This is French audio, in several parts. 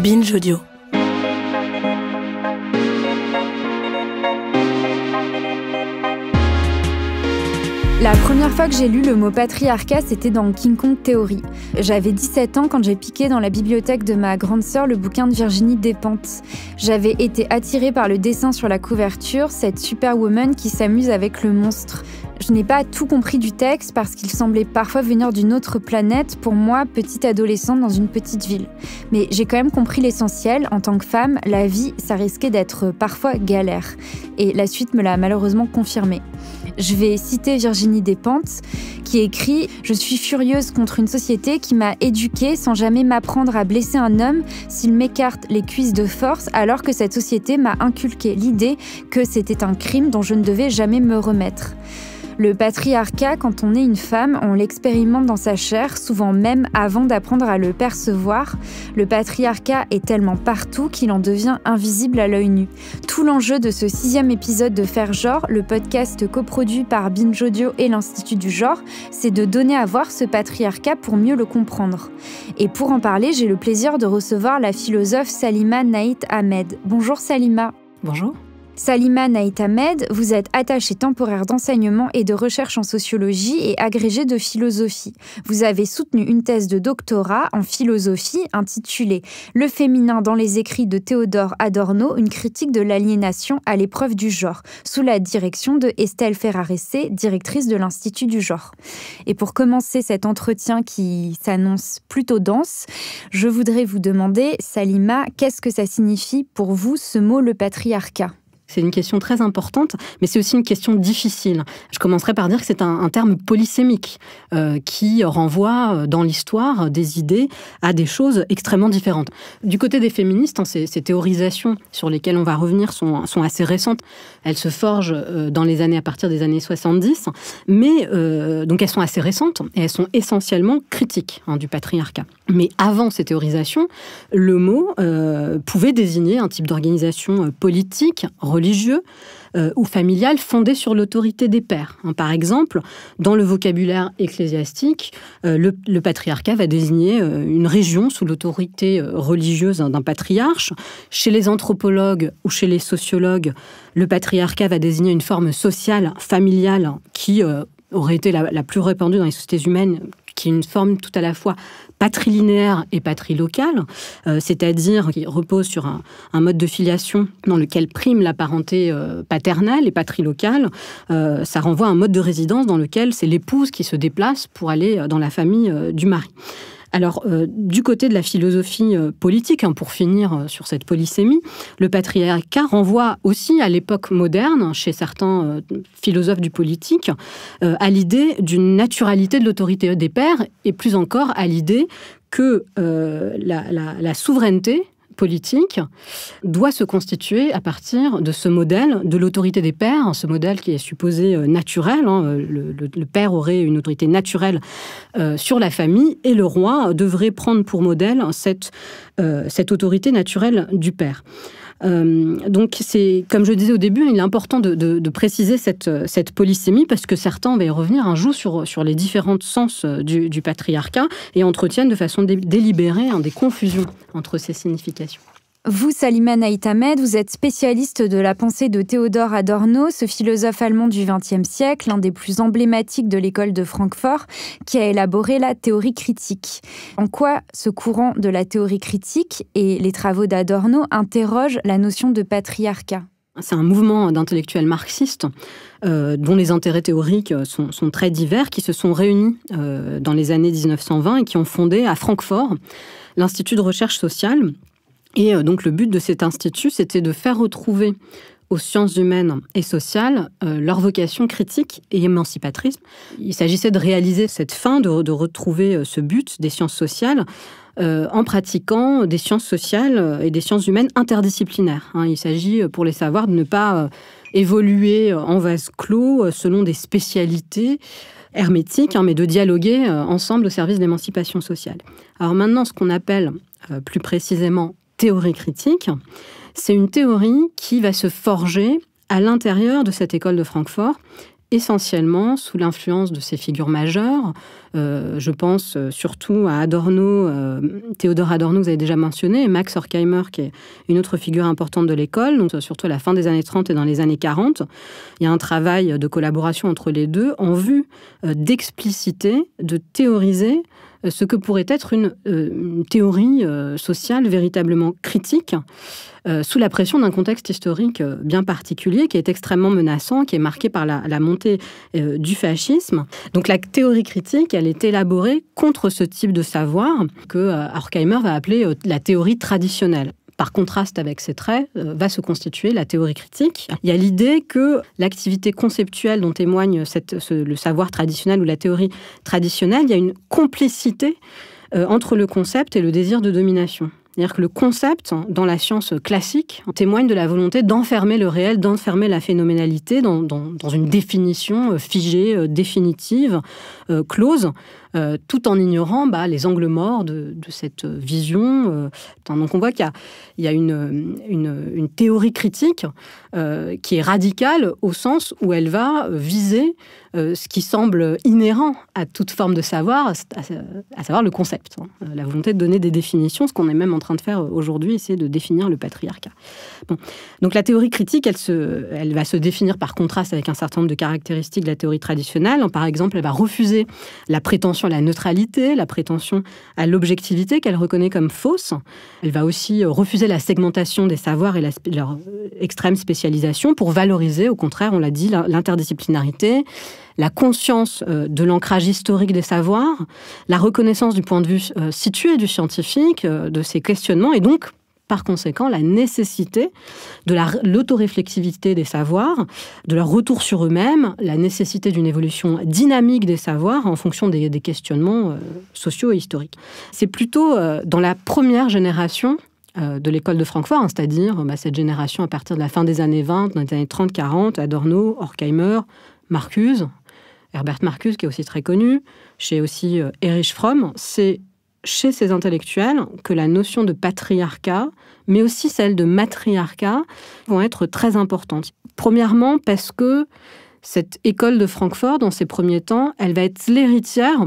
Binge Audio. La première fois que j'ai lu le mot patriarcat, c'était dans King Kong Theory. J'avais 17 ans quand j'ai piqué dans la bibliothèque de ma grande sœur le bouquin de Virginie Despentes. J'avais été attirée par le dessin sur la couverture, cette superwoman qui s'amuse avec le monstre. Je n'ai pas tout compris du texte parce qu'il semblait parfois venir d'une autre planète pour moi, petite adolescente dans une petite ville. Mais j'ai quand même compris l'essentiel, en tant que femme, la vie, ça risquait d'être parfois galère. Et la suite me l'a malheureusement confirmé. Je vais citer Virginie Despentes qui écrit ⁇ Je suis furieuse contre une société qui m'a éduquée sans jamais m'apprendre à blesser un homme s'il m'écarte les cuisses de force alors que cette société m'a inculqué l'idée que c'était un crime dont je ne devais jamais me remettre ⁇ le patriarcat, quand on est une femme, on l'expérimente dans sa chair, souvent même avant d'apprendre à le percevoir. Le patriarcat est tellement partout qu'il en devient invisible à l'œil nu. Tout l'enjeu de ce sixième épisode de Faire Genre, le podcast coproduit par Binge Audio et l'Institut du Genre, c'est de donner à voir ce patriarcat pour mieux le comprendre. Et pour en parler, j'ai le plaisir de recevoir la philosophe Salima Naït Ahmed. Bonjour Salima. Bonjour. Salima Naït Ahmed, vous êtes attachée temporaire d'enseignement et de recherche en sociologie et agrégée de philosophie. Vous avez soutenu une thèse de doctorat en philosophie intitulée Le féminin dans les écrits de Théodore Adorno, une critique de l'aliénation à l'épreuve du genre, sous la direction de Estelle Ferrarese, directrice de l'Institut du genre. Et pour commencer cet entretien qui s'annonce plutôt dense, je voudrais vous demander, Salima, qu'est-ce que ça signifie pour vous ce mot le patriarcat c'est une question très importante, mais c'est aussi une question difficile. Je commencerai par dire que c'est un, terme polysémique euh, qui renvoie euh, dans l'histoire des idées à des choses extrêmement différentes. Du côté des féministes, hein, ces, théorisations sur lesquelles on va revenir sont, assez récentes. Elles se forgent euh, dans les années à partir des années 70, mais donc elles sont assez récentes et elles sont essentiellement critiques hein, du patriarcat. Mais avant ces théorisations, le mot euh, pouvait désigner un type d'organisation euh, politique, religieux euh, ou familiale fondée sur l'autorité des pères. Hein, par exemple, dans le vocabulaire ecclésiastique, le, patriarcat va désigner une région sous l'autorité religieuse d'un patriarche. Chez les anthropologues ou chez les sociologues, le patriarcat va désigner une forme sociale, familiale, qui aurait été la, plus répandue dans les sociétés humaines, qui est une forme tout à la fois patrilinéaire et patrilocale, euh, c'est-à-dire qui repose sur un, mode de filiation dans lequel prime la parenté euh, paternelle et patrilocale. Euh, ça renvoie à un mode de résidence dans lequel c'est l'épouse qui se déplace pour aller dans la famille du mari. Alors, euh, du côté de la philosophie euh, politique, hein, pour finir euh, sur cette polysémie, le patriarcat renvoie aussi à l'époque moderne, chez certains philosophes du politique, à l'idée d'une naturalité de l'autorité des pères et plus encore à l'idée que la souveraineté politique doit se constituer à partir de ce modèle de l'autorité des pères, hein, ce modèle qui est supposé euh, naturel. Hein, euh, le, père aurait une autorité naturelle euh, sur la famille et le roi devrait prendre pour modèle cette autorité naturelle du père. Euh, donc, c'est comme je disais au début, il est important de, préciser cette, polysémie parce que certains, on va y revenir, un jour sur, les différents sens euh, du, patriarcat et entretiennent de façon délibérée hein, des confusions entre ces significations. Vous, Saliman Aitamed, vous êtes spécialiste de la pensée de Théodore Adorno, ce philosophe allemand du XXe siècle, l'un des plus emblématiques de l'école de Francfort, qui a élaboré la théorie critique. En quoi ce courant de la théorie critique et les travaux d'Adorno interrogent la notion de patriarcat c'est un mouvement d'intellectuels marxistes euh, dont les intérêts théoriques euh, sont, très divers, qui se sont réunis euh, dans les années 1920 et qui ont fondé à Francfort l'Institut de recherche sociale, et euh, donc le but de cet institut, c'était de faire retrouver aux sciences humaines et sociales euh, leur vocation critique et émancipatrice. Il s'agissait de réaliser cette fin, de, retrouver euh, ce but des sciences sociales en pratiquant des sciences sociales et des sciences humaines interdisciplinaires. Hein. il s'agit pour les savoirs de ne pas évoluer en vase clos selon des spécialités hermétiques, hein, mais de dialoguer ensemble au service de l'émancipation sociale. Alors maintenant, ce qu'on appelle plus précisément théorie critique, c'est une théorie qui va se forger à l'intérieur de cette école de Francfort, essentiellement sous l'influence de ces figures majeures. Euh, je pense euh, surtout à Adorno, euh, Théodore Adorno, vous avez déjà mentionné, et Max Horkheimer, qui est une autre figure importante de l'école, donc surtout à la fin des années 30 et dans les années 40. Il y a un travail de collaboration entre les deux en vue d'expliciter, de théoriser euh, ce que pourrait être une, euh, théorie euh, sociale véritablement critique sous la pression d'un contexte historique bien particulier qui est extrêmement menaçant, qui est marqué par la, la montée du fascisme. Donc la théorie critique, elle est élaborée contre ce type de savoir que Horkheimer va appeler la théorie traditionnelle par contraste avec ces traits, euh, va se constituer la théorie critique. Il y a l'idée que l'activité conceptuelle dont témoigne le savoir traditionnel ou la théorie traditionnelle, il y a une complicité euh, entre le concept et le désir de domination. C'est-à-dire que le concept, dans la science classique, témoigne de la volonté d'enfermer le réel, d'enfermer la phénoménalité dans, une définition euh, figée, définitive, close, euh, tout en ignorant bah, les angles morts de, cette euh, vision. Euh, donc on voit qu'il y a, une, théorie critique qui est radicale au sens où elle va viser ce qui semble inhérent à toute forme de savoir, à, savoir le concept, hein, la volonté de donner des définitions, ce qu'on est même en train de faire aujourd'hui, essayer de définir le patriarcat. Donc la théorie critique, elle, se, elle va se définir par contraste avec un certain nombre de caractéristiques de la théorie traditionnelle. Par exemple, elle va refuser la prétention la neutralité, la prétention à l'objectivité qu'elle reconnaît comme fausse. Elle va aussi euh, refuser la segmentation des savoirs et leur euh, extrême spécialisation pour valoriser, au contraire, on l'a dit, l'interdisciplinarité, la conscience euh, de l'ancrage historique des savoirs, la reconnaissance du point de vue situé du scientifique, de ses questionnements, et donc par conséquent la nécessité de l'autoréflexivité des savoirs, de leur retour sur eux-mêmes, la nécessité d'une évolution dynamique des savoirs en fonction des, questionnements euh, sociaux et historiques. C'est plutôt euh, dans la première génération euh, de l'école de Francfort, hein, c'est-à-dire bah, cette génération à partir de la fin des années 20, dans les années 30-40, Adorno, Horkheimer, Marcus, Herbert Marcus qui est aussi très connu, chez aussi Erich Fromm, c'est chez ces intellectuels que la notion de patriarcat, mais aussi celle de matriarcat, vont être très importantes. Premièrement, parce que cette école de Francfort, dans ses premiers temps, elle va être l'héritière,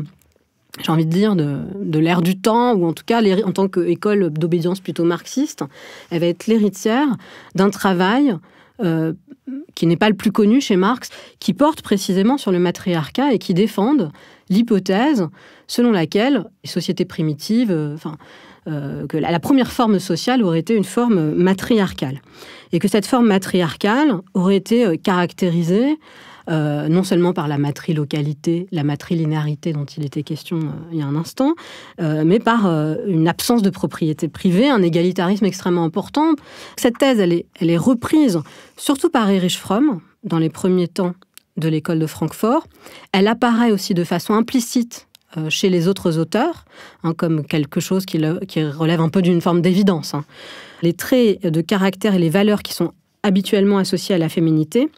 j'ai envie de dire, de, l'ère du temps, ou en tout cas en tant qu'école d'obédience plutôt marxiste, elle va être l'héritière d'un travail euh, qui n'est pas le plus connu chez Marx, qui porte précisément sur le matriarcat et qui défendent l'hypothèse selon laquelle les sociétés primitives, euh, enfin, euh, que la, première forme sociale aurait été une forme euh, matriarcale. Et que cette forme matriarcale aurait été caractérisée non seulement par la matrilocalité, la matrilinéarité dont il était question il y a un instant, mais par une absence de propriété privée, un égalitarisme extrêmement important. Cette thèse, elle est reprise surtout par Erich Fromm dans les premiers temps de l'école de Francfort. Elle apparaît aussi de façon implicite euh, chez les autres auteurs, hein, comme quelque chose qui, relève un peu d'une forme d'évidence. Hein. Les traits de caractère et les valeurs qui sont habituellement associés à la féminité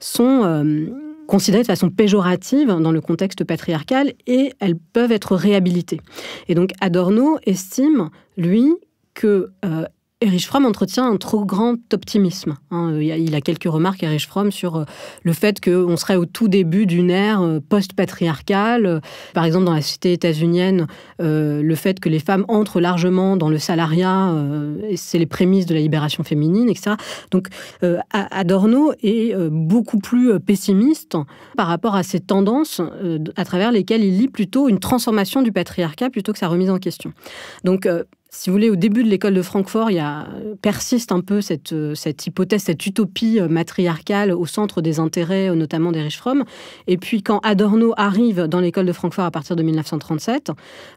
sont euh, considérés de façon péjorative dans le contexte patriarcal et elles peuvent être réhabilitées. Et donc Adorno estime, lui, que euh, Erich Fromm entretient un trop grand optimisme. Hein. Euh, il a quelques remarques, Erich Fromm, sur euh, le fait qu'on serait au tout début d'une ère euh, post-patriarcale. Par exemple, dans la cité états-unienne, le fait que les femmes entrent largement dans le salariat, c'est les prémices de la libération féminine, etc. Donc, Adorno est beaucoup plus pessimiste par rapport à ces tendances à travers lesquelles il lit plutôt une transformation du patriarcat plutôt que sa remise en question. Donc, si vous voulez, au début de l'école de Francfort, il y a, persiste un peu cette, euh, hypothèse, cette utopie euh, matriarcale au centre des intérêts, euh, notamment des riches femmes. Et puis, quand Adorno arrive dans l'école de Francfort à partir de 1937,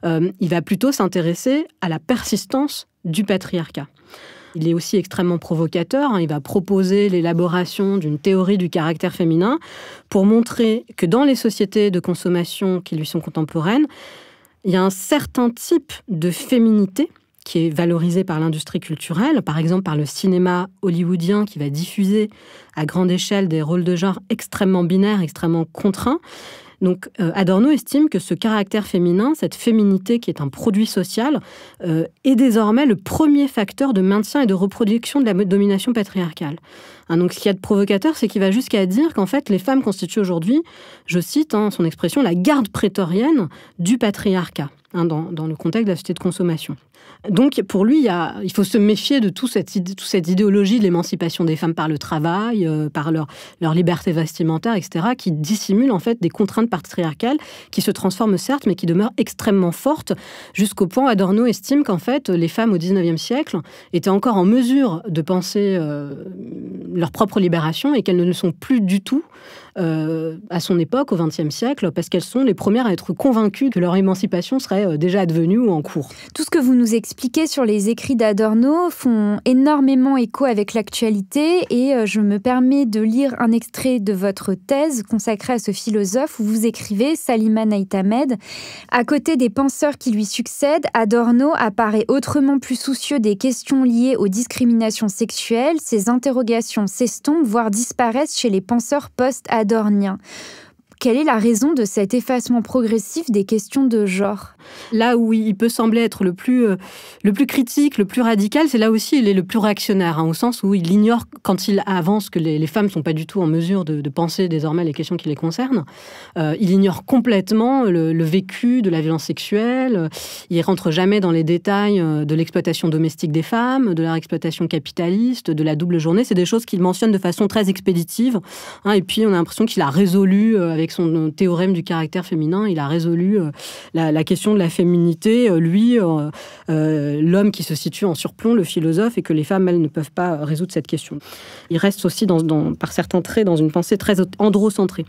il va plutôt s'intéresser à la persistance du patriarcat. Il est aussi extrêmement provocateur. Hein. Il va proposer l'élaboration d'une théorie du caractère féminin pour montrer que dans les sociétés de consommation qui lui sont contemporaines, il y a un certain type de féminité qui est valorisé par l'industrie culturelle, par exemple par le cinéma hollywoodien qui va diffuser à grande échelle des rôles de genre extrêmement binaires, extrêmement contraints. Donc euh, Adorno estime que ce caractère féminin, cette féminité qui est un produit social, euh, est désormais le premier facteur de maintien et de reproduction de la domination patriarcale. Hein, donc ce qu'il y de provocateur, c'est qu'il va jusqu'à dire qu'en fait les femmes constituent aujourd'hui, je cite hein, son expression, la garde prétorienne du patriarcat. Hein, dans, le contexte de la société de consommation. Donc pour lui, il, faut se méfier de toute cette, cette idéologie de l'émancipation des femmes par le travail, euh, par leur, leur liberté vestimentaire, etc., qui dissimule en fait des contraintes patriarcales qui se transforment certes, mais qui demeurent extrêmement fortes, jusqu'au point où Adorno estime qu'en fait les femmes au 19e siècle étaient encore en mesure de penser euh, leur propre libération et qu'elles ne le sont plus du tout euh, à son époque, au XXe siècle, parce qu'elles sont les premières à être convaincues que leur émancipation serait euh, déjà advenue ou en cours. Tout ce que vous nous expliquez sur les écrits d'Adorno font énormément écho avec l'actualité et euh, je me permets de lire un extrait de votre thèse consacrée à ce philosophe où vous écrivez, Salima Ahmed. à côté des penseurs qui lui succèdent, Adorno apparaît autrement plus soucieux des questions liées aux discriminations sexuelles, ses interrogations s'estompent, voire disparaissent chez les penseurs post-adorno adornien. Quelle est la raison de cet effacement progressif des questions de genre Là où il peut sembler être le plus, euh, le plus critique, le plus radical, c'est là aussi il est le plus réactionnaire, hein, au sens où il ignore quand il avance que les, femmes ne sont pas du tout en mesure de, penser désormais les questions qui les concernent. Euh, il ignore complètement le, vécu de la violence sexuelle. Il rentre jamais dans les détails euh, de l'exploitation domestique des femmes, de leur exploitation capitaliste, de la double journée. C'est des choses qu'il mentionne de façon très expéditive. Hein, et puis on a l'impression qu'il a résolu avec son euh, théorème du caractère féminin, il a résolu euh, la, question de la féminité. Euh, lui, l'homme qui se situe en surplomb, le philosophe, et que les femmes, elles, ne peuvent pas résoudre cette question. Il reste aussi, dans, par certains traits, dans une pensée très androcentrée.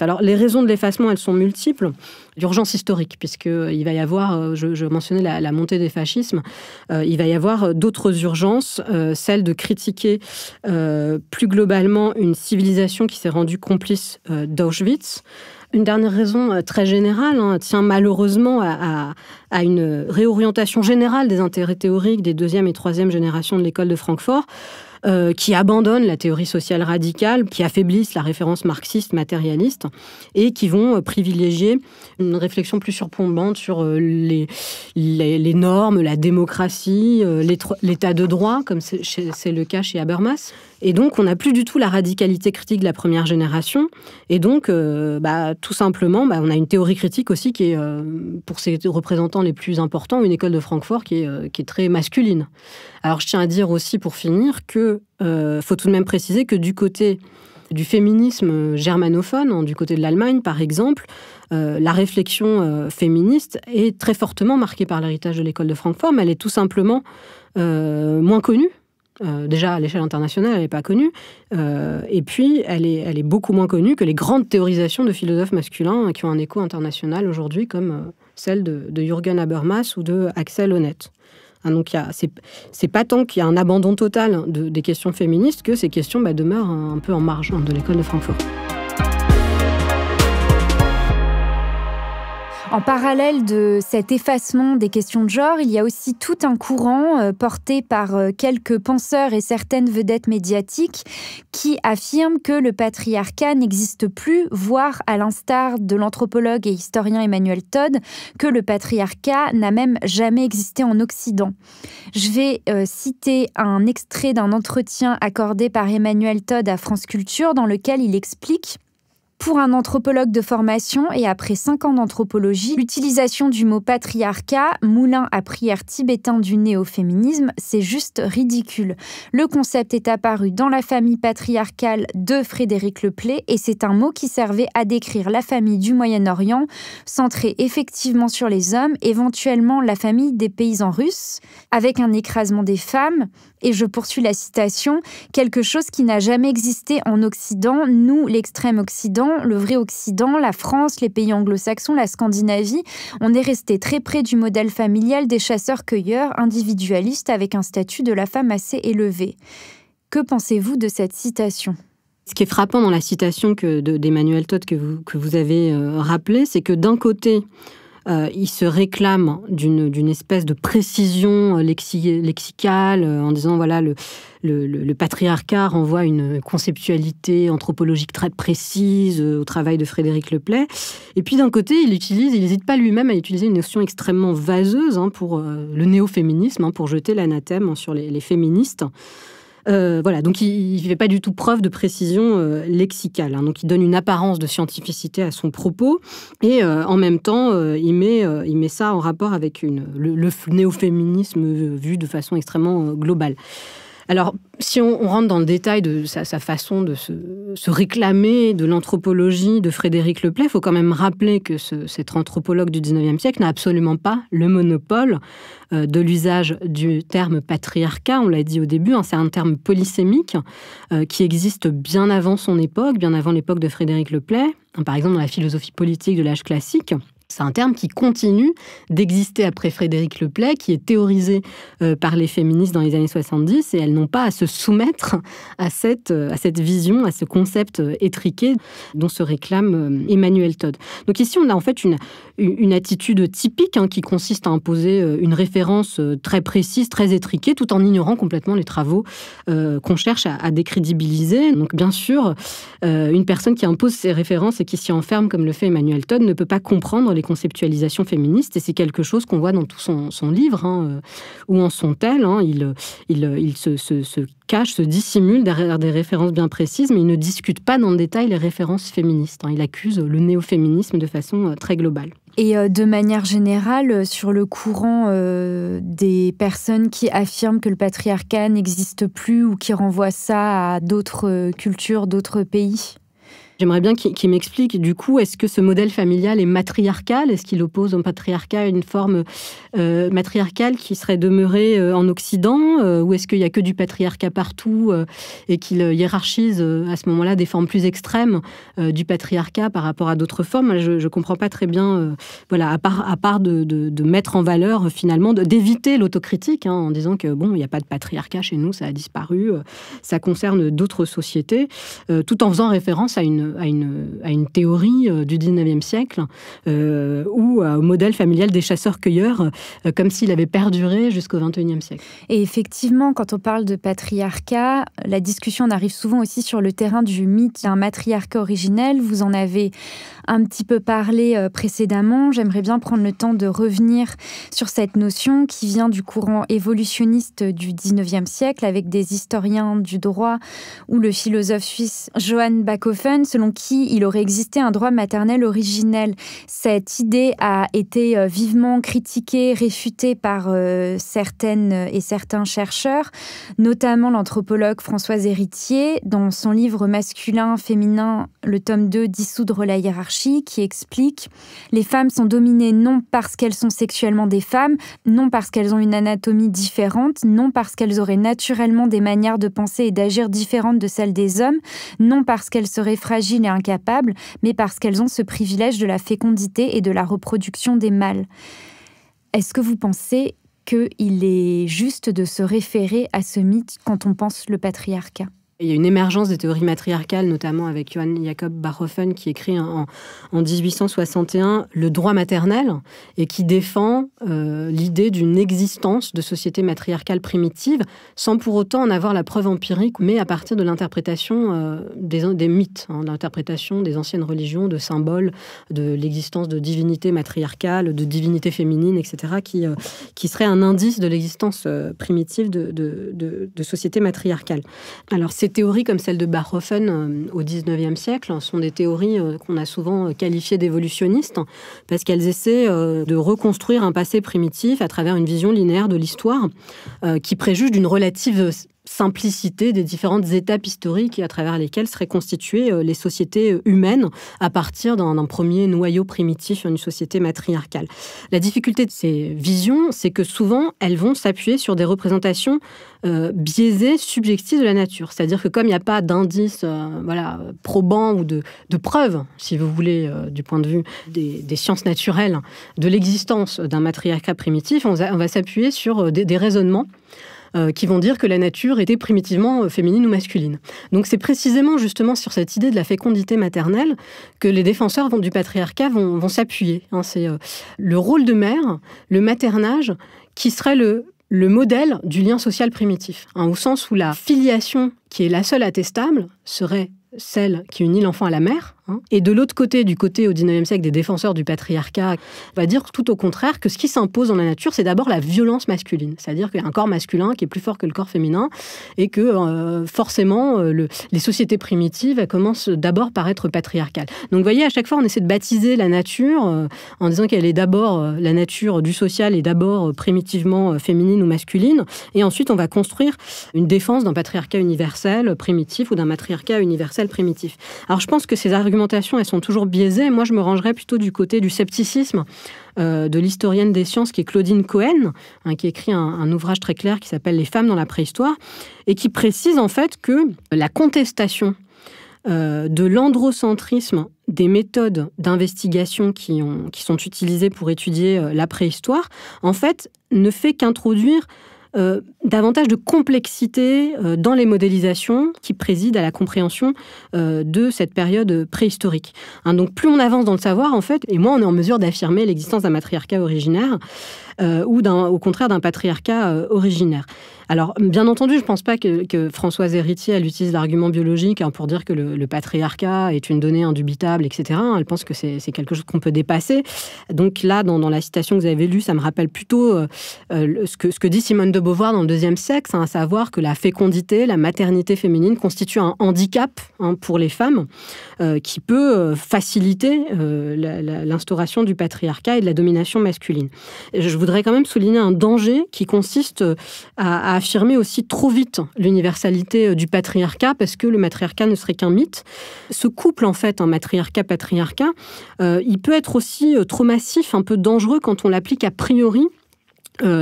Alors, les raisons de l'effacement, elles sont multiples. L'urgence historique, puisqu'il va y avoir, je, mentionnais la, montée des fascismes, il va y avoir d'autres urgences, celle de critiquer plus globalement une civilisation qui s'est rendue complice d'Auschwitz, une dernière raison euh, très générale hein, tient malheureusement à, une réorientation générale des intérêts théoriques des deuxième et troisième générations de l'école de Francfort, euh, qui abandonnent la théorie sociale radicale, qui affaiblissent la référence marxiste matérialiste et qui vont euh, privilégier une réflexion plus surplombante sur les normes, la démocratie, l'état de droit, comme c'est le cas chez Habermas. Et donc, on n'a plus du tout la radicalité critique de la première génération. Et donc, euh, bah, tout simplement, bah, on a une théorie critique aussi qui est, euh, pour ses représentants les plus importants, une école de Francfort qui est, euh, très masculine. Alors, je tiens à dire aussi, pour finir, qu'il faut tout de même préciser que du côté du féminisme germanophone, hein, du côté de l'Allemagne par exemple, la réflexion féministe est très fortement marquée par l'héritage de l'école de Francfort, mais elle est tout simplement moins connue euh, déjà à l'échelle internationale, elle n'est pas connue, euh, et puis elle est, beaucoup moins connue que les grandes théorisations de philosophes masculins qui ont un écho international aujourd'hui, comme euh, celle de, Jürgen Habermas ou de Axel Honneth. Ah, hein, donc c'est pas tant qu'il y a un abandon total des questions féministes que ces questions bah, demeurent un, peu en marge hein, de l'école de Francfort. En parallèle de cet effacement des questions de genre, il y a aussi tout un courant euh, porté par euh, quelques penseurs et certaines vedettes médiatiques qui affirment que le patriarcat n'existe plus, voire à l'instar de l'anthropologue et historien Emmanuel Todd, que le patriarcat n'a même jamais existé en Occident. Je vais euh, citer un extrait d'un entretien accordé par Emmanuel Todd à France Culture dans lequel il explique pour un anthropologue de formation et après 5 ans d'anthropologie, l'utilisation du mot patriarcat, moulin à prière tibétain du néo-féminisme, c'est juste ridicule. Le concept est apparu dans la famille patriarcale de Frédéric Play et c'est un mot qui servait à décrire la famille du Moyen-Orient, centrée effectivement sur les hommes, éventuellement la famille des paysans russes, avec un écrasement des femmes, et je poursuis la citation, quelque chose qui n'a jamais existé en Occident, nous, l'extrême Occident, le vrai Occident, la France, les pays anglo-saxons, la Scandinavie, on est resté très près du modèle familial des chasseurs-cueilleurs individualistes avec un statut de la femme assez élevé. Que pensez-vous de cette citation ce qui est frappant dans la citation d'Emmanuel Todd que vous, avez euh, rappelée, c'est que d'un côté, euh, il se réclame d'une espèce de précision euh, lexicale euh, en disant voilà, le, le, patriarcat renvoie une conceptualité anthropologique très précise au travail de Frédéric Leplay. Et puis d'un côté, il utilise, il n'hésite pas lui-même à utiliser une notion extrêmement vaseuse hein, pour le néo-féminisme, hein, pour jeter l'anathème sur les féministes. Euh, voilà, donc il ne fait pas du tout preuve de précision euh, lexicale. Hein. donc il donne une apparence de scientificité à son propos et euh, en même temps il, met, ça en rapport avec le, le néo-féminisme vu de façon extrêmement globale. Alors, si on, rentre dans le détail de sa, façon de se, réclamer de l'anthropologie de Frédéric Leplay, il faut quand même rappeler que cet anthropologue du 19e siècle n'a absolument pas le monopole euh, de l'usage du terme patriarcat. On l'a dit au début, hein, c'est un terme polysémique euh, qui existe bien avant son époque, bien avant l'époque de Frédéric Le Play, par exemple dans la philosophie politique de l'âge classique. C'est un terme qui continue d'exister après Frédéric Le Play, qui est théorisé euh, par les féministes dans les années 70, et elles n'ont pas à se soumettre à cette, euh, à cette vision, à ce concept euh, étriqué dont se réclame Emmanuel Todd. Donc ici, on a en fait une, une attitude typique hein, qui consiste à imposer une référence très précise, très étriquée, tout en ignorant complètement les travaux qu'on cherche à, décrédibiliser. Donc bien sûr, une personne qui impose ses références et qui s'y enferme comme le fait Emmanuel Todd ne peut pas comprendre les conceptualisation féministe, et c'est quelque chose qu'on voit dans tout son, livre. ou hein, euh, où en sont-elles hein, Il, se, se, se, cache, se dissimule derrière des références bien précises, mais il ne discute pas dans le détail les références féministes. Hein. il accuse le néo-féminisme de façon euh, très globale. Et euh, de manière générale, sur le courant des personnes qui affirment que le patriarcat n'existe plus ou qui renvoient ça à d'autres cultures, d'autres pays J'aimerais bien qu'il m'explique, du coup, est-ce que ce modèle familial est matriarcal Est-ce qu'il oppose au patriarcat une forme euh, matriarcale qui serait demeurée euh, en Occident euh, Ou est-ce qu'il n'y a que du patriarcat partout et qu'il hiérarchise à ce moment-là des formes plus extrêmes du patriarcat par rapport à d'autres formes Je ne comprends pas très bien, voilà, à part, à part de, mettre en valeur, finalement, d'éviter l'autocritique hein, en disant que, bon, il n'y a pas de patriarcat chez nous, ça a disparu, ça concerne d'autres sociétés, tout en faisant référence à une à, une, à une théorie euh, du 19e siècle euh, ou au modèle familial des chasseurs-cueilleurs, euh, comme s'il avait perduré jusqu'au 21e siècle. Et effectivement, quand on parle de patriarcat, la discussion arrive souvent aussi sur le terrain du mythe d'un matriarcat originel. Vous en avez un petit peu parlé précédemment. J'aimerais bien prendre le temps de revenir sur cette notion qui vient du courant évolutionniste du 19e siècle avec des historiens du droit ou le philosophe suisse Johann Bachofen selon qui il aurait existé un droit maternel originel. Cette idée a été euh, vivement critiquée, réfutée par euh, certaines et certains chercheurs, notamment l'anthropologue Françoise Héritier, dans son livre Masculin, féminin, le tome 2, Dissoudre la hiérarchie, qui explique Les femmes sont dominées non parce qu'elles sont sexuellement des femmes, non parce qu'elles ont une anatomie différente, non parce qu'elles auraient naturellement des manières de penser et d'agir différentes de celles des hommes, non parce qu'elles seraient fragiles fragiles et incapables, mais parce qu'elles ont ce privilège de la fécondité et de la reproduction des mâles. Est-ce que vous pensez qu'il est juste de se référer à ce mythe quand on pense le patriarcat il y a une émergence des théories matriarcales, notamment avec Johann Jakob Barhoffen, qui écrit en, 1861 Le droit maternel, et qui défend euh, l'idée d'une existence de société matriarcale primitive, sans pour autant en avoir la preuve empirique, mais à partir de l'interprétation euh, des, des, mythes, hein, l'interprétation des anciennes religions, de symboles, de l'existence de divinités matriarcales, de divinités féminines, etc., qui, euh, qui serait un indice de l'existence primitive de, de, de, de société matriarcale. Alors, c'est théories comme celle de Barhofen euh, au XIXe siècle hein, sont des théories euh, qu'on a souvent euh, qualifiées d'évolutionnistes hein, parce qu'elles essaient de reconstruire un passé primitif à travers une vision linéaire de l'histoire qui préjuge d'une relative simplicité des différentes étapes historiques à travers lesquelles seraient constituées euh, les sociétés euh, humaines à partir d'un premier noyau primitif, une société matriarcale. La difficulté de ces visions, c'est que souvent, elles vont s'appuyer sur des représentations euh, biaisées, subjectives de la nature. C'est-à-dire que comme il n'y a pas d'indice voilà, probant ou de, de preuve, si vous voulez, du point de vue des, sciences naturelles, de l'existence d'un matriarcat primitif, on, va, s'appuyer sur des raisonnements euh, qui vont dire que la nature était primitivement euh, féminine ou masculine. Donc c'est précisément justement sur cette idée de la fécondité maternelle que les défenseurs du patriarcat vont, s'appuyer. Hein. c'est euh, le rôle de mère, le maternage, qui serait le, modèle du lien social primitif, hein, au sens où la filiation, qui est la seule attestable, serait celle qui unit l'enfant à la mère, Hein. Et de l'autre côté, du côté au 19e siècle des défenseurs du patriarcat, on va dire tout au contraire que ce qui s'impose dans la nature, c'est d'abord la violence masculine. C'est-à-dire qu'il y a un corps masculin qui est plus fort que le corps féminin et que euh, forcément, euh, les sociétés primitives commencent d'abord par être patriarcales. Donc vous voyez, à chaque fois, on essaie de baptiser la nature euh, en disant qu'elle est d'abord, la nature du social est d'abord primitivement féminine ou masculine. Et ensuite, on va construire une défense d'un patriarcat universel primitif ou d'un matriarcat universel primitif. Alors je pense que ces arguments elles sont toujours biaisées. Moi, je me rangerais plutôt du côté du scepticisme euh, de l'historienne des sciences qui est Claudine Cohen, hein, qui écrit un, ouvrage très clair qui s'appelle Les femmes dans la préhistoire, et qui précise en fait que la contestation euh, de l'androcentrisme des méthodes d'investigation qui, sont utilisées pour étudier euh, la préhistoire, en fait, ne fait qu'introduire euh, davantage de complexité euh, dans les modélisations qui président à la compréhension euh, de cette période préhistorique. Hein, donc plus on avance dans le savoir, en fait, et moins on est en mesure d'affirmer l'existence d'un matriarcat originaire. Euh, ou au contraire d'un patriarcat euh, originaire. Alors, bien entendu, je ne pense pas que, Françoise Héritier, elle utilise l'argument biologique hein, pour dire que le, patriarcat est une donnée indubitable, etc. Hein. Elle pense que c'est quelque chose qu'on peut dépasser. Donc là, dans, la citation que vous avez lue, ça me rappelle plutôt euh, ce, que, ce, que, dit Simone de Beauvoir dans le deuxième sexe, hein, à savoir que la fécondité, la maternité féminine constitue un handicap pour les femmes qui peut faciliter l'instauration du patriarcat et de la domination masculine. Je, voudrais quand même souligner un danger qui consiste euh, à, affirmer aussi trop vite l'universalité euh, du patriarcat, parce que le matriarcat ne serait qu'un mythe. Ce couple, en fait, un matriarcat-patriarcat, euh, il peut être aussi trop massif, un peu dangereux quand on l'applique a priori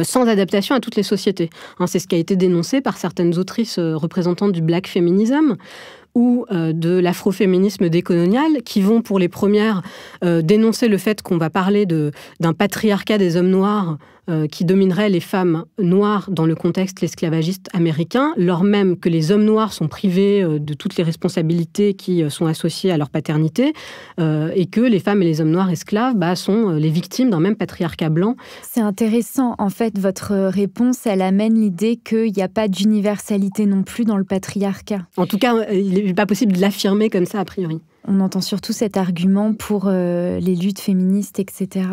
sans adaptation à toutes les sociétés. Hein, c'est ce qui a été dénoncé par certaines autrices représentantes du black féminisme ou euh, de l'afroféminisme décolonial, qui vont pour les premières euh, dénoncer le fait qu'on va parler d'un patriarcat des hommes noirs euh, qui dominerait les femmes noires dans le contexte esclavagiste américain, lors même que les hommes noirs sont privés euh, de toutes les responsabilités qui euh, sont associées à leur paternité, et que les femmes et les hommes noirs esclaves bah, sont les victimes d'un même patriarcat blanc. C'est intéressant, en fait, votre réponse, elle amène l'idée qu'il n'y a pas d'universalité non plus dans le patriarcat. En tout cas, il n'est pas possible de l'affirmer comme ça a priori. On entend surtout cet argument pour euh, les luttes féministes, etc.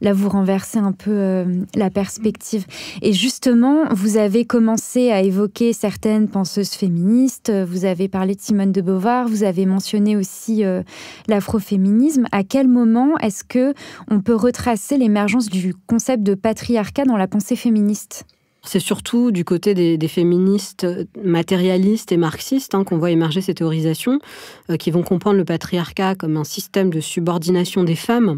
Là, vous renversez un peu euh, la perspective. Et justement, vous avez commencé à évoquer certaines penseuses féministes. Vous avez parlé de Simone de Beauvoir. Vous avez mentionné aussi euh, l'afroféminisme. À quel moment est-ce que on peut retracer l'émergence du concept de patriarcat dans la pensée féministe c'est surtout du côté des, féministes matérialistes et marxistes hein, qu'on voit émerger ces théorisations, euh, qui vont comprendre le patriarcat comme un système de subordination des femmes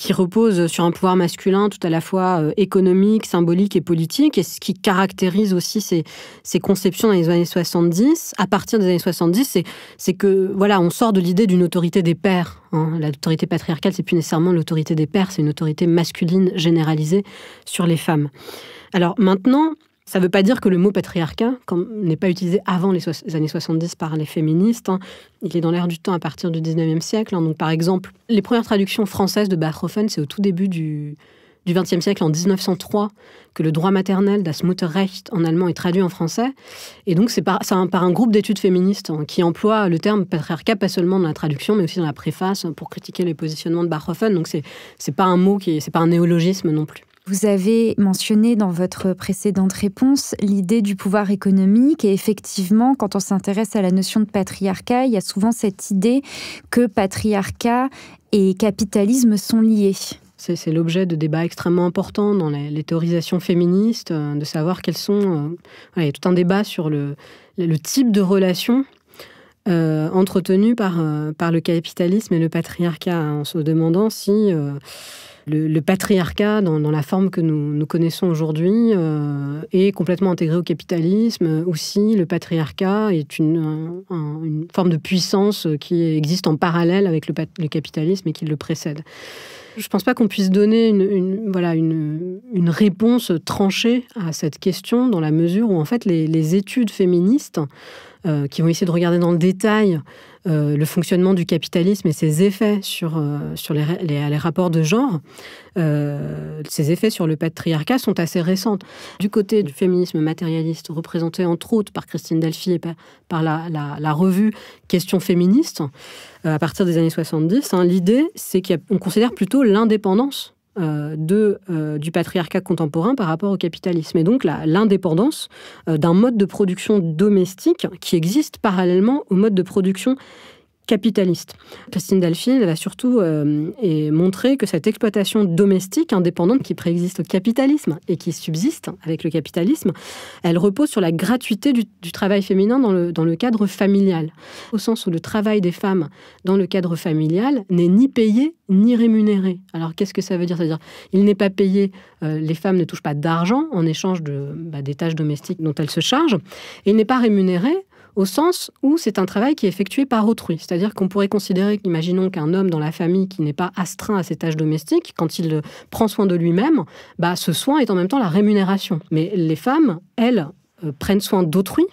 qui repose sur un pouvoir masculin tout à la fois euh, économique, symbolique et politique, et ce qui caractérise aussi ces, conceptions dans les années 70, à partir des années 70, c'est que, voilà, on sort de l'idée d'une autorité des pères. Hein. L'autorité patriarcale, c'est plus nécessairement l'autorité des pères, c'est une autorité masculine généralisée sur les femmes. Alors maintenant, ça ne veut pas dire que le mot patriarcat n'est pas utilisé avant les, années 70 par les féministes. Hein. Il est dans l'air du temps à partir du 19e siècle. Hein. Donc, par exemple, les premières traductions françaises de Bachofen, c'est au tout début du, du e siècle, en 1903, que le droit maternel, das Mutterrecht, en allemand, est traduit en français. Et donc, c'est par, un, par un groupe d'études féministes hein, qui emploie le terme patriarcat, pas seulement dans la traduction, mais aussi dans la préface, pour critiquer les positionnements de Bachofen. Donc, c'est pas un mot qui c'est pas un néologisme non plus. Vous avez mentionné dans votre précédente réponse l'idée du pouvoir économique et effectivement, quand on s'intéresse à la notion de patriarcat, il y a souvent cette idée que patriarcat et capitalisme sont liés. C'est l'objet de débats extrêmement importants dans les, théorisations féministes, euh, de savoir quels sont... Euh, il y a tout un débat sur le, type de relation euh, entretenue par, par le capitalisme et le patriarcat, hein, en se demandant si le, patriarcat dans, la forme que nous, connaissons aujourd'hui euh, est complètement intégré au capitalisme. Aussi, le patriarcat est une, forme de puissance qui existe en parallèle avec le, capitalisme et qui le précède. Je ne pense pas qu'on puisse donner une, voilà, une, réponse tranchée à cette question dans la mesure où en fait les, les études féministes euh, qui vont essayer de regarder dans le détail euh, le fonctionnement du capitalisme et ses effets sur, euh, sur les, les, rapports de genre, ses effets sur le patriarcat sont assez récentes. Du côté du féminisme matérialiste, représenté entre autres par Christine Delphi et par, la, la, revue Question féministe, à partir des années 70, hein, l'idée c'est qu'on considère plutôt l'indépendance euh, euh, du patriarcat contemporain par rapport au capitalisme. Et donc l'indépendance euh, d'un mode de production domestique qui existe parallèlement au mode de production capitaliste. Christine Delphine, va surtout euh, que cette exploitation domestique indépendante qui préexiste au capitalisme et qui subsiste avec le capitalisme, elle repose sur la gratuité du, travail féminin dans le, cadre familial, au sens où le travail des femmes dans le cadre familial n'est ni payé ni rémunéré. Alors qu'est-ce que ça veut dire C'est-à-dire, il n'est pas payé, euh, les femmes ne touchent pas d'argent en échange bah, des tâches domestiques dont elles se chargent, et il n'est pas rémunéré au sens où c'est un travail qui est effectué par autrui. C'est-à-dire qu'on pourrait considérer, imaginons qu'un homme dans la famille qui n'est pas astreint à ses tâches domestiques, quand il prend soin de lui-même, bah, ce soin est en même temps la rémunération. Mais les femmes, elles, euh, prennent soin d'autrui,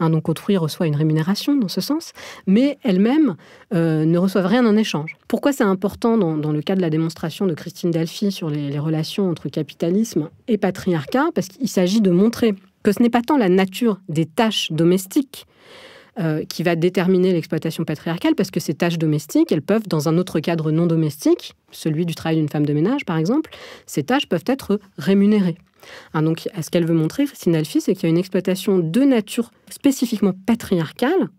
hein, donc autrui reçoit une rémunération dans ce sens, mais elles-mêmes euh, ne reçoivent rien en échange. Pourquoi c'est important dans, le cas de la démonstration de Christine Delphi sur les relations entre capitalisme et patriarcat Parce qu'il s'agit de montrer que ce n'est pas tant la nature des tâches domestiques euh, qui va déterminer l'exploitation patriarcale parce que ces tâches domestiques, elles peuvent, dans un autre cadre non domestique, celui du travail d'une femme de ménage par exemple, ces tâches peuvent être rémunérées. Hein, donc, ce qu'elle veut montrer, Christine c'est qu'il y a une exploitation de nature spécifiquement patriarcale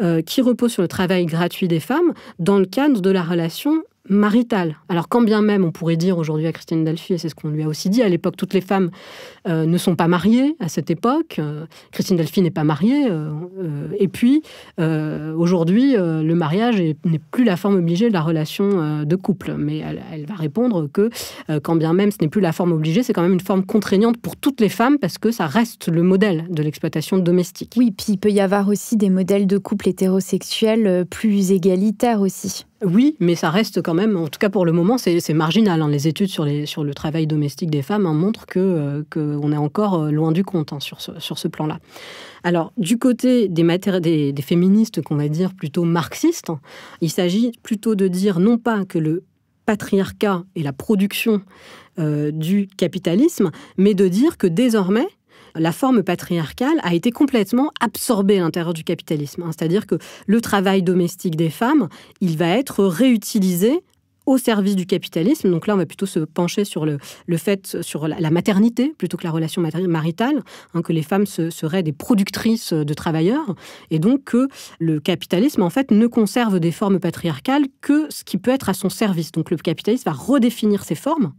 euh, qui repose sur le travail gratuit des femmes dans le cadre de la relation maritale. Alors quand bien même on pourrait dire aujourd'hui à Christine Delphi, et c'est ce qu'on lui a aussi dit à l'époque, toutes les femmes euh, ne sont pas mariées à cette époque, euh, Christine Delphi n'est pas mariée, et puis aujourd'hui le mariage n'est plus la forme obligée de la relation de couple, mais elle, elle va répondre que quand bien même ce n'est plus la forme obligée, c'est quand même une forme contraignante pour toutes les femmes parce que ça reste le modèle de l'exploitation domestique. Oui, puis il peut y avoir aussi des modèles de couple hétérosexuels euh, plus égalitaire aussi. Oui, mais ça reste quand même, en tout cas pour le moment, c'est marginal. Hein. Les études sur, les, sur le travail domestique des femmes hein, montrent que euh, qu'on est encore euh, loin du compte hein, sur ce, plan-là. Alors, du côté des, féministes, qu'on va dire plutôt marxistes, il s'agit plutôt de dire non pas que le patriarcat et la production du capitalisme, mais de dire que désormais, la forme patriarcale a été complètement absorbée à l'intérieur du capitalisme. Hein, c'est-à-dire que le travail domestique des femmes, il va être réutilisé au service du capitalisme. Donc là, on va plutôt se pencher sur le, fait, sur la, maternité, plutôt que la relation maritale, hein, que les femmes seraient des productrices de travailleurs, et donc que le capitalisme, en fait, ne conserve des formes patriarcales que ce qui peut être à son service. Donc le capitalisme va redéfinir ses formes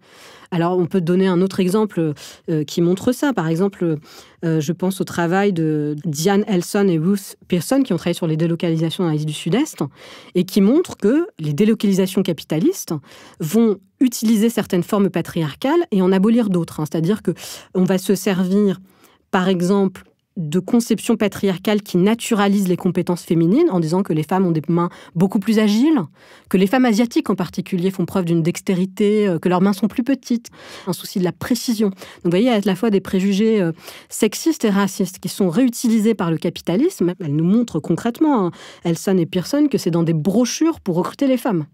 alors on peut donner un autre exemple euh, euh, qui montre ça. Par exemple, euh, je pense au travail de Diane Elson et Ruth Pearson qui ont travaillé sur les délocalisations dans Asie du Sud-Est et qui montrent que les délocalisations capitalistes vont utiliser certaines formes patriarcales et en abolir d'autres. Hein. C'est-à-dire que on va se servir, par exemple, de conception patriarcale qui naturalisent les compétences féminines en disant que les femmes ont des mains beaucoup plus agiles, que les femmes asiatiques en particulier font preuve d'une dextérité, euh, que leurs mains sont plus petites, un souci de la précision. Donc vous voyez, à la fois des préjugés euh, sexistes et racistes qui sont réutilisés par le capitalisme. Elle nous montre concrètement, hein, Elson et Pearson, que c'est dans des brochures pour recruter les femmes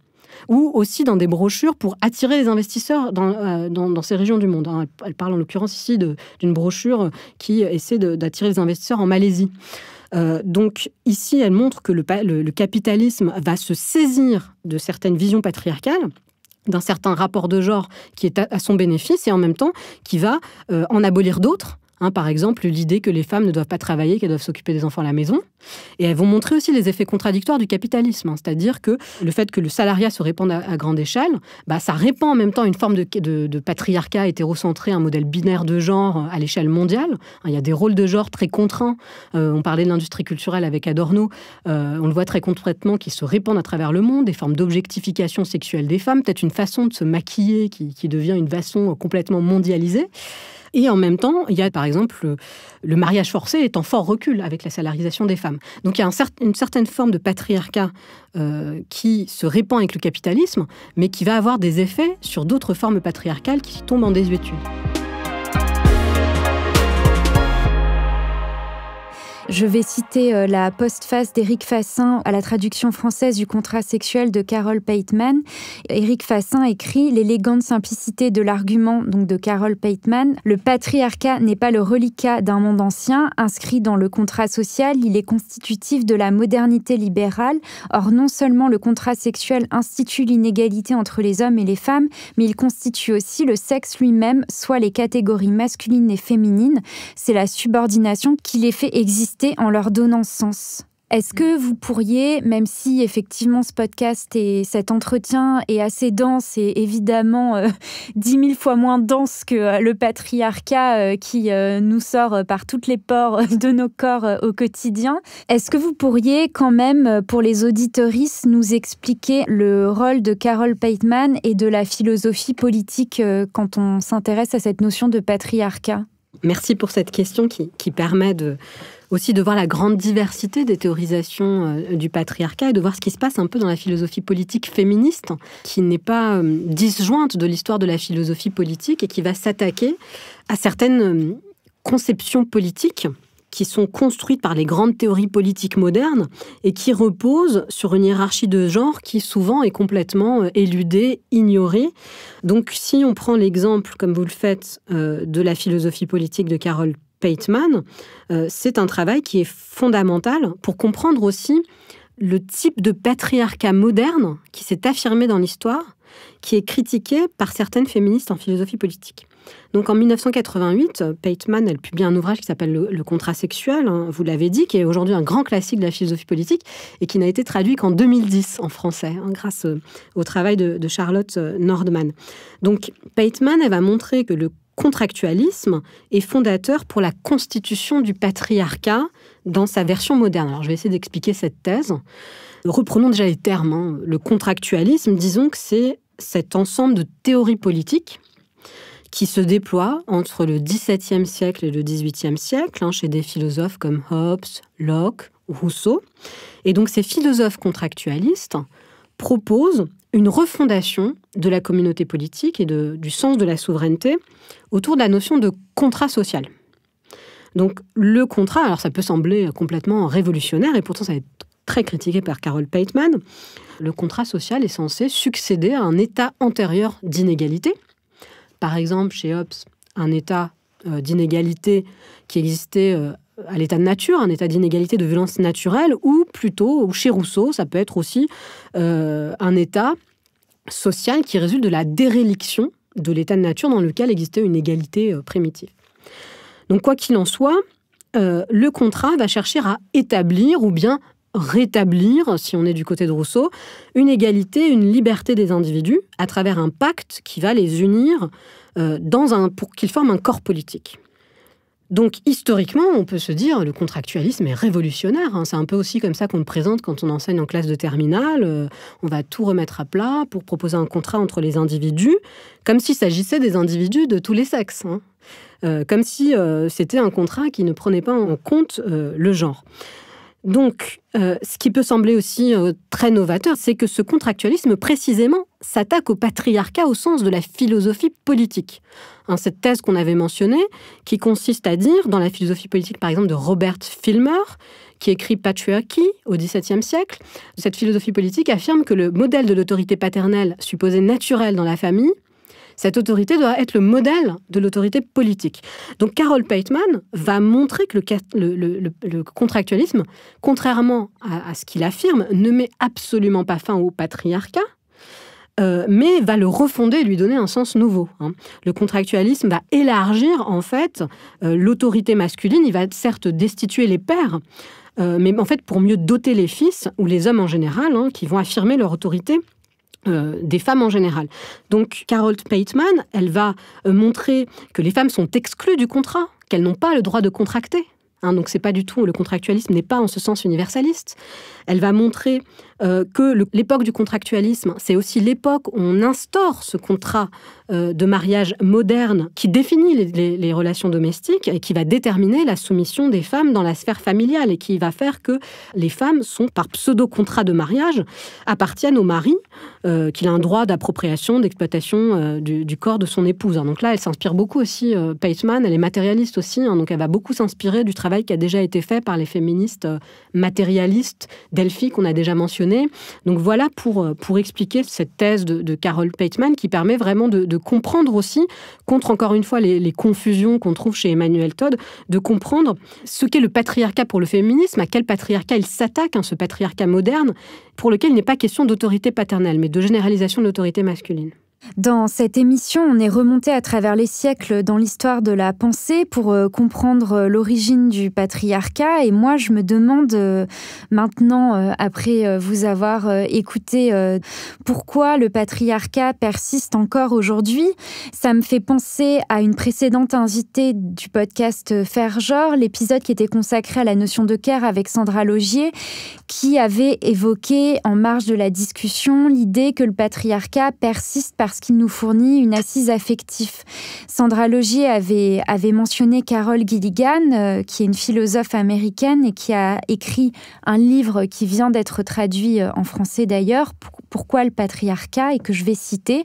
ou aussi dans des brochures pour attirer les investisseurs dans, euh, ces régions du monde. Hein. Elle parle en l'occurrence ici d'une brochure qui essaie d'attirer les investisseurs en Malaisie. Euh, donc ici, elle montre que le, capitalisme va se saisir de certaines visions patriarcales d'un certain rapport de genre qui est à, son bénéfice et en même temps qui va euh, en abolir d'autres Hein, par exemple, l'idée que les femmes ne doivent pas travailler, qu'elles doivent s'occuper des enfants à la maison. Et elles vont montrer aussi les effets contradictoires du capitalisme, hein. c'est-à-dire que le fait que le salariat se répande à, grande échelle, bah, ça répand en même temps une forme de, patriarcat hétérocentré, un modèle binaire de genre euh, à l'échelle mondiale. Hein, il y a des rôles de genre très contraints. Euh, on parlait de l'industrie culturelle avec Adorno. Euh, on le voit très concrètement qui se répandent à travers le monde, des formes d'objectification sexuelle des femmes, peut-être une façon de se maquiller qui, qui devient une façon complètement mondialisée. Et en même temps, il y a par exemple le mariage forcé est en fort recul avec la salarisation des femmes. Donc il y a une certaine forme de patriarcat euh, qui se répand avec le capitalisme, mais qui va avoir des effets sur d'autres formes patriarcales qui tombent en désuétude. Je vais citer euh, la postface d'Éric Fassin à la traduction française du contrat sexuel de Carole Pateman. Éric Fassin écrit L'élégante simplicité de l'argument donc de Carole Pateman. Le patriarcat n'est pas le reliquat d'un monde ancien. Inscrit dans le contrat social, il est constitutif de la modernité libérale. Or, non seulement le contrat sexuel institue l'inégalité entre les hommes et les femmes, mais il constitue aussi le sexe lui-même, soit les catégories masculines et féminines. C'est la subordination qui les fait exister en leur donnant sens. Est-ce que mm. vous pourriez, même si effectivement ce podcast et cet entretien est assez dense et évidemment euh, dix mille fois moins dense que euh, le patriarcat euh, qui nous sort par toutes les pores de nos corps au quotidien, est-ce que vous pourriez quand même, pour les auditoristes, nous expliquer le rôle de Carol Pateman et de la philosophie politique quand on s'intéresse à cette notion de patriarcat Merci pour cette question qui permet de aussi de voir la grande diversité des théorisations euh, du patriarcat et de voir ce qui se passe un peu dans la philosophie politique féministe, qui n'est pas euh, disjointe de l'histoire de la philosophie politique et qui va s'attaquer à certaines euh, conceptions politiques qui sont construites par les grandes théories politiques modernes et qui reposent sur une hiérarchie de genre qui souvent est complètement éludée, ignorée. Donc si on prend l'exemple, comme vous le faites, de la philosophie politique de carole Pateman, euh, c'est un travail qui est fondamental pour comprendre aussi le type de patriarcat moderne qui s'est affirmé dans l'histoire, qui est critiqué par certaines féministes en philosophie politique. Donc en 1988, Pateman, elle publie un ouvrage qui s'appelle le, contrat sexuel, hein, vous l'avez dit, qui est aujourd'hui un grand classique de la philosophie politique et qui n'a été traduit qu'en 2010 en français, hein, grâce euh, au travail de, Charlotte euh, Nordman. Donc Pateman, elle va montrer que le contractualisme est fondateur pour la constitution du patriarcat dans sa version moderne. Alors je vais essayer d'expliquer cette thèse. Reprenons déjà les termes. Hein. Le contractualisme, disons que c'est cet ensemble de théories politiques qui se déploie entre le XVIIe siècle et le XVIIIe siècle hein, chez des philosophes comme Hobbes, Locke, Rousseau. Et donc ces philosophes contractualistes proposent une refondation de la communauté politique et du sens de la souveraineté autour de la notion de contrat social. Donc le contrat, alors ça peut sembler complètement révolutionnaire et pourtant ça est très critiqué par Carol Pateman, le contrat social est censé succéder à un état antérieur d'inégalité. Par exemple, chez Hobbes, un état euh, d'inégalité qui existait euh, à l'état de nature, un état d'inégalité, de violence naturelle, ou plutôt, chez Rousseau, ça peut être aussi euh, un état social qui résulte de la déréliction de l'état de nature dans lequel existait une égalité euh, primitive. Donc quoi qu'il en soit, euh, le contrat va chercher à établir ou bien rétablir, si on est du côté de Rousseau, une égalité, une liberté des individus à travers un pacte qui va les unir dans un, pour qu'ils forment un corps politique. Donc historiquement, on peut se dire le contractualisme est révolutionnaire. Hein. C'est un peu aussi comme ça qu'on le présente quand on enseigne en classe de terminale. Euh, on va tout remettre à plat pour proposer un contrat entre les individus, comme s'il s'agissait des individus de tous les sexes. Hein. Euh, comme si euh, c'était un contrat qui ne prenait pas en compte le genre. Donc, euh, ce qui peut sembler aussi euh, très novateur, c'est que ce contractualisme, précisément, s'attaque au patriarcat au sens de la philosophie politique. Hein, cette thèse qu'on avait mentionnée, qui consiste à dire, dans la philosophie politique par exemple de Robert Filmer, qui écrit Patriarchy au XVIIe siècle, cette philosophie politique affirme que le modèle de l'autorité paternelle supposée naturelle dans la famille cette autorité doit être le modèle de l'autorité politique. Donc Carol Pateman va montrer que le, contractualisme, contrairement à, ce qu'il affirme, ne met absolument pas fin au patriarcat, euh, mais va le refonder et lui donner un sens nouveau. Hein. Le contractualisme va élargir en fait euh, l'autorité masculine, il va certes destituer les pères, euh, mais en fait pour mieux doter les fils ou les hommes en général hein, qui vont affirmer leur autorité euh, des femmes en général. Donc Carol Pateman, elle va euh, montrer que les femmes sont exclues du contrat, qu'elles n'ont pas le droit de contracter. Hein. donc c'est pas du tout le contractualisme n'est pas en ce sens universaliste. Elle va montrer euh, que l'époque du contractualisme, c'est aussi l'époque où on instaure ce contrat euh, de mariage moderne qui définit les, relations domestiques et qui va déterminer la soumission des femmes dans la sphère familiale et qui va faire que les femmes sont, par pseudo-contrat de mariage, appartiennent au mari, euh, qu'il a un droit d'appropriation, d'exploitation du, corps de son épouse. Donc là, elle s'inspire beaucoup aussi, paceman elle est matérialiste aussi, hein, donc elle va beaucoup s'inspirer du travail qui a déjà été fait par les féministes matérialistes, Delphi, qu'on a déjà mentionné donc voilà pour, euh, pour expliquer cette thèse de, Carol Pateman qui permet vraiment de, comprendre aussi, contre encore une fois les, confusions qu'on trouve chez Emmanuel Todd, de comprendre ce qu'est le patriarcat pour le féminisme, à quel patriarcat il s'attaque, hein, ce patriarcat moderne, pour lequel il n'est pas question d'autorité paternelle, mais de généralisation d'autorité masculine. Dans cette émission, on est remonté à travers les siècles dans l'histoire de la pensée pour euh, comprendre euh, l'origine du patriarcat. Et moi, je me demande euh, maintenant, après vous avoir écouté, pourquoi le patriarcat persiste encore aujourd'hui. Ça me fait penser à une précédente invitée du podcast Faire genre, l'épisode qui était consacré à la notion de care avec Sandra Logier, qui avait évoqué en marge de la discussion l'idée que le patriarcat persiste par parce qu'il nous fournit une assise affective. Sandra Logier avait, mentionné Carol Gilligan, euh, qui est une philosophe américaine et qui a écrit un livre qui vient d'être traduit euh, en français d'ailleurs, pourquoi le patriarcat et que je vais citer.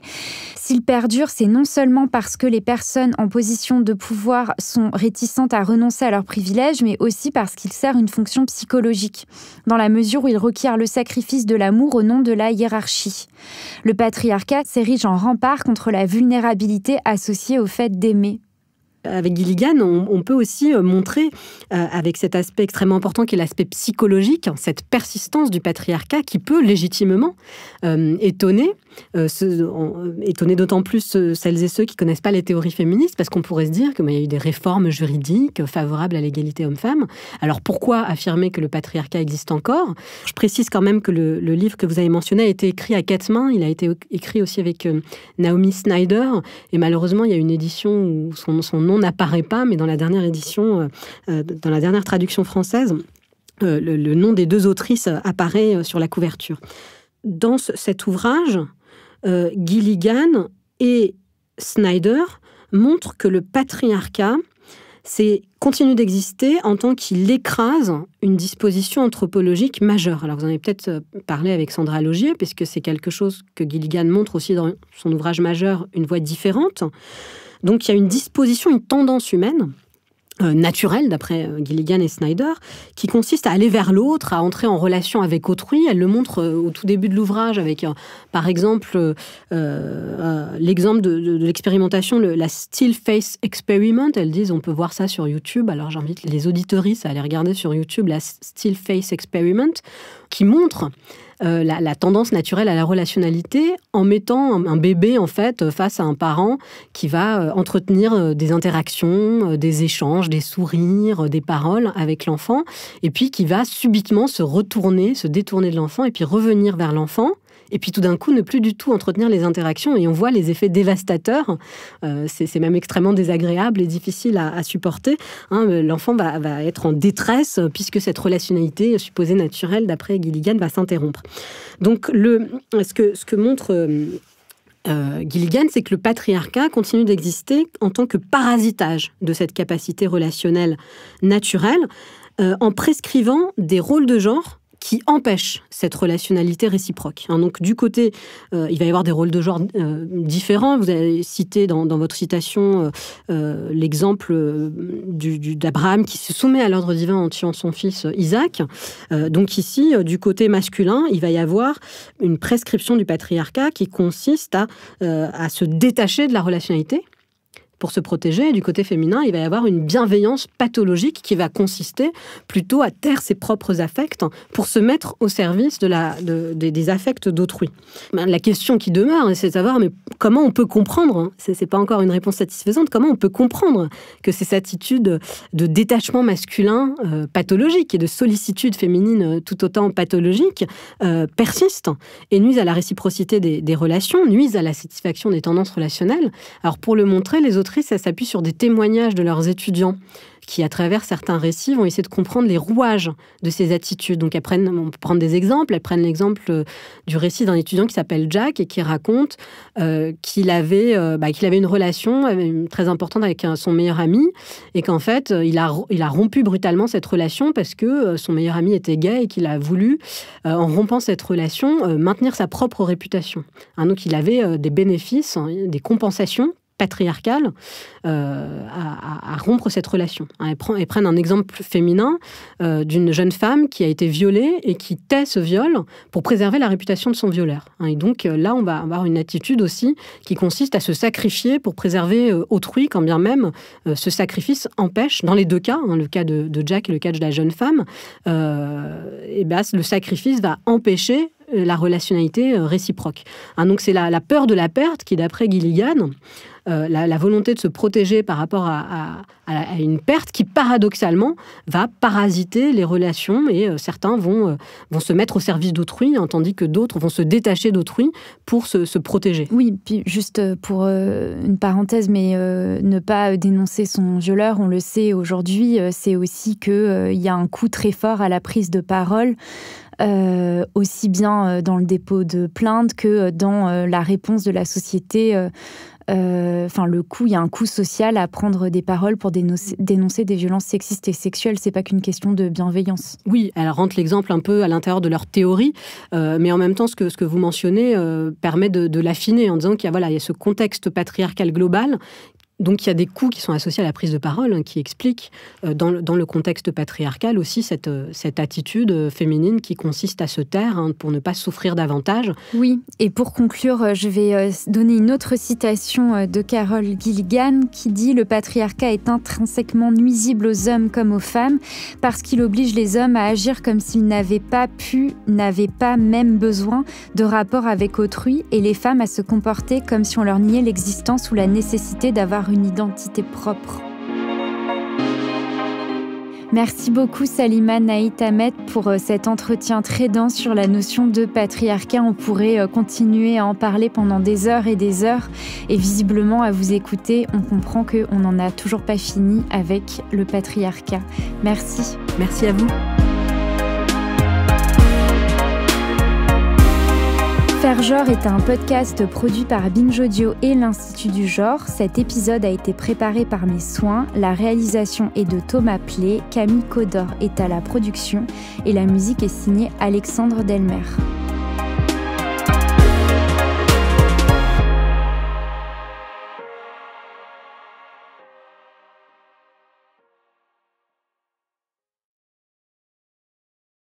S'il perdure, c'est non seulement parce que les personnes en position de pouvoir sont réticentes à renoncer à leurs privilèges, mais aussi parce qu'il sert une fonction psychologique, dans la mesure où il requiert le sacrifice de l'amour au nom de la hiérarchie. Le patriarcat s'érige en rempart contre la vulnérabilité associée au fait d'aimer avec Gilligan, on, peut aussi euh, montrer, euh, avec cet aspect extrêmement important qui est l'aspect psychologique, hein, cette persistance du patriarcat qui peut légitimement euh, étonner, étonner d'autant plus celles et ceux qui connaissent pas les théories féministes, parce qu'on pourrait se dire qu'il y a eu des réformes juridiques favorables à l'égalité homme-femme. Alors pourquoi affirmer que le patriarcat existe encore Je précise quand même que le, livre que vous avez mentionné a été écrit à quatre mains, il a été écrit aussi avec Naomi Snyder, et malheureusement il y a une édition où son, son nom n'apparaît pas, mais dans la dernière édition, euh, euh, dans la dernière traduction française, euh, le, nom des deux autrices apparaît sur la couverture. Dans cet ouvrage, Gilligan et Snyder montrent que le patriarcat c'est continue d'exister en tant qu'il écrase une disposition anthropologique majeure. Alors vous en avez peut-être parlé avec Sandra Logier, puisque c'est quelque chose que Gilligan montre aussi dans son ouvrage majeur, Une Voix différente. Donc il y a une disposition, une tendance humaine euh, naturelle, d'après euh, Gilligan et Snyder, qui consiste à aller vers l'autre, à entrer en relation avec autrui. Elle le montre euh, au tout début de l'ouvrage avec, par exemple, l'exemple de, l'expérimentation, la Still Face Experiment. Elles disent, on peut voir ça sur YouTube. Alors j'invite les auditoristes à aller regarder sur YouTube la Still Face Experiment, qui montre euh, la, tendance naturelle à la relationnalité en mettant un, bébé en fait euh, face à un parent qui va euh, entretenir des interactions, des échanges, des sourires, des paroles avec l'enfant, et puis qui va subitement se retourner, se détourner de l'enfant et puis revenir vers l'enfant et puis tout d'un coup ne plus du tout entretenir les interactions. Et on voit les effets dévastateurs. Euh, c'est même extrêmement désagréable et difficile à, supporter. Hein. Euh, l'enfant va, être en détresse euh, puisque cette relationnalité supposée naturelle, d'après Gilligan, va s'interrompre. Donc le, ce, que, ce que montre... Gilligan, c'est que le patriarcat continue d'exister en tant que parasitage de cette capacité relationnelle naturelle, en prescrivant des rôles de genre qui empêche cette relationnalité réciproque. Hein, donc du côté, euh, il va y avoir des rôles de genre euh, différents. Vous avez cité dans, votre citation euh, l'exemple d'Abraham qui se soumet à l'ordre divin en tuant son fils Isaac. donc ici, du côté masculin, il va y avoir une prescription du patriarcat qui consiste à, à se détacher de la relationnalité pour se protéger. du côté féminin, il va y avoir une bienveillance pathologique qui va consister plutôt à taire ses propres affects pour se mettre au service de la, des affects d'autrui. Ben, la question qui demeure, hein, c'est de savoir mais comment on peut comprendre, hein, c'est pas encore une réponse satisfaisante, comment on peut comprendre que ces attitudes de détachement masculin euh, pathologique et de sollicitude féminine euh, tout autant pathologique euh, persistent persiste et nuisent à la réciprocité des, relations, nuisent à la satisfaction des tendances relationnelles. Alors pour le montrer, les autres ça s'appuie sur des témoignages de leurs étudiants qui, à travers certains récits, vont essayer de comprendre les rouages de ces attitudes. Donc, elles prennent, on prendre des exemples. Elles prennent l'exemple euh, du récit d'un étudiant qui s'appelle Jack et qui raconte euh, qu'il avait, euh, bah, qu'il avait une relation très importante avec son meilleur ami et qu'en fait, il a, rompu brutalement cette relation parce que son meilleur ami était gay et qu'il a voulu, en rompant cette relation, maintenir sa propre réputation. Hein, donc, il avait des bénéfices, hein, des compensations patriarcale euh, à, rompre cette relation. Et hein. prend, prennent un exemple féminin euh, d'une jeune femme qui a été violée et qui tait ce viol pour préserver la réputation de son violeur. Hein. et donc euh, là, on va avoir une attitude aussi qui consiste à se sacrifier pour préserver autrui, quand bien même ce sacrifice empêche, dans les deux cas, hein, le cas de, Jack et le cas de la jeune femme, et eh ben, le sacrifice va empêcher euh, la relationnalité euh, réciproque. Hein, donc c'est la, peur de la perte qui, d'après Gilligan, euh, la, volonté de se protéger par rapport à, une perte qui, paradoxalement, va parasiter les relations et certains vont, vont se mettre au service d'autrui, hein, tandis que d'autres vont se détacher d'autrui pour se, protéger. Oui, puis juste pour une parenthèse, mais ne pas dénoncer son violeur, on le sait aujourd'hui, c'est aussi qu'il il y a un coup très fort à la prise de parole euh, aussi bien euh, dans le dépôt de plainte que euh, dans la réponse de la société. Enfin, le coup, il y a un coût social à prendre des paroles pour dénoncer, dénoncer des violences sexistes et sexuelles. C'est pas qu'une question de bienveillance. Oui, elle rentre l'exemple un peu à l'intérieur de leur théorie, mais en même temps, ce que, ce que vous mentionnez permet de, de l'affiner en disant qu'il y, a, voilà, il y a ce contexte patriarcal global donc il y a des coûts qui sont associés à la prise de parole, hein, qui expliquent euh, dans, le, contexte patriarcal aussi cette, euh, attitude euh, féminine qui consiste à se taire hein, pour ne pas souffrir davantage. Oui, et pour conclure, je vais donner une autre citation de Carol Gilligan qui dit Le patriarcat est intrinsèquement nuisible aux hommes comme aux femmes parce qu'il oblige les hommes à agir comme s'ils n'avaient pas pu, n'avaient pas même besoin de rapport avec autrui et les femmes à se comporter comme si on leur niait l'existence ou la nécessité d'avoir une identité propre. Merci beaucoup Salima Naït Ahmed pour euh, cet entretien très dense sur la notion de patriarcat. On pourrait euh, continuer à en parler pendant des heures et des heures. Et visiblement, à vous écouter, on comprend qu'on n'en a toujours pas fini avec le patriarcat. Merci. Merci à vous. Faire genre est un podcast produit par Binge Audio et l'Institut du genre. Cet épisode a été préparé par mes soins. La réalisation est de Thomas Play. Camille Codor est à la production et la musique est signée Alexandre Delmer.